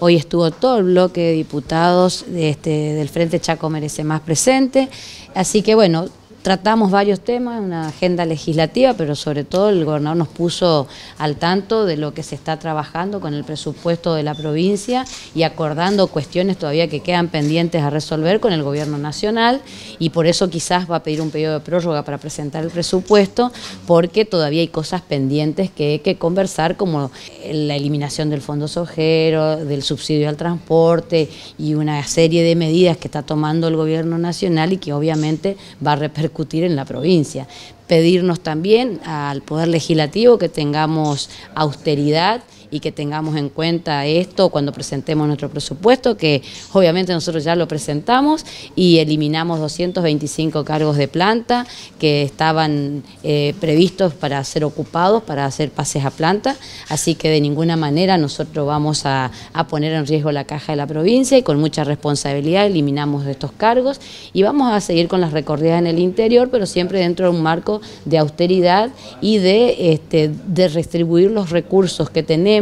Hoy estuvo todo el bloque de diputados este, del Frente Chaco Merece Más presente. Así que bueno, tratamos varios temas, una agenda legislativa, pero sobre todo el gobernador nos puso al tanto de lo que se está trabajando con el presupuesto de la provincia y acordando cuestiones todavía que quedan pendientes a resolver con el gobierno nacional y por eso quizás va a pedir un periodo de prórroga para presentar el presupuesto porque todavía hay cosas pendientes que hay que conversar como la eliminación del fondo sojero, del subsidio al transporte y una serie de medidas que está tomando el gobierno nacional y que obviamente va a repercutir en la provincia. Pedirnos también al Poder Legislativo que tengamos austeridad y que tengamos en cuenta esto cuando presentemos nuestro presupuesto, que obviamente nosotros ya lo presentamos y eliminamos 225 cargos de planta que estaban eh, previstos para ser ocupados, para hacer pases a planta, así que de ninguna manera nosotros vamos a, poner en riesgo la caja de la provincia y con mucha responsabilidad eliminamos estos cargos y vamos a seguir con las recorridas en el interior, pero siempre dentro de un marco de austeridad y de, este, de restribuir los recursos que tenemos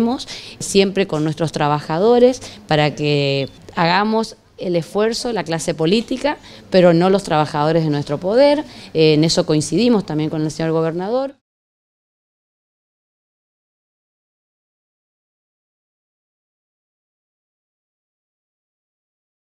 siempre con nuestros trabajadores, para que hagamos el esfuerzo, la clase política, pero no los trabajadores de nuestro poder. en eso coincidimos también con el señor gobernador.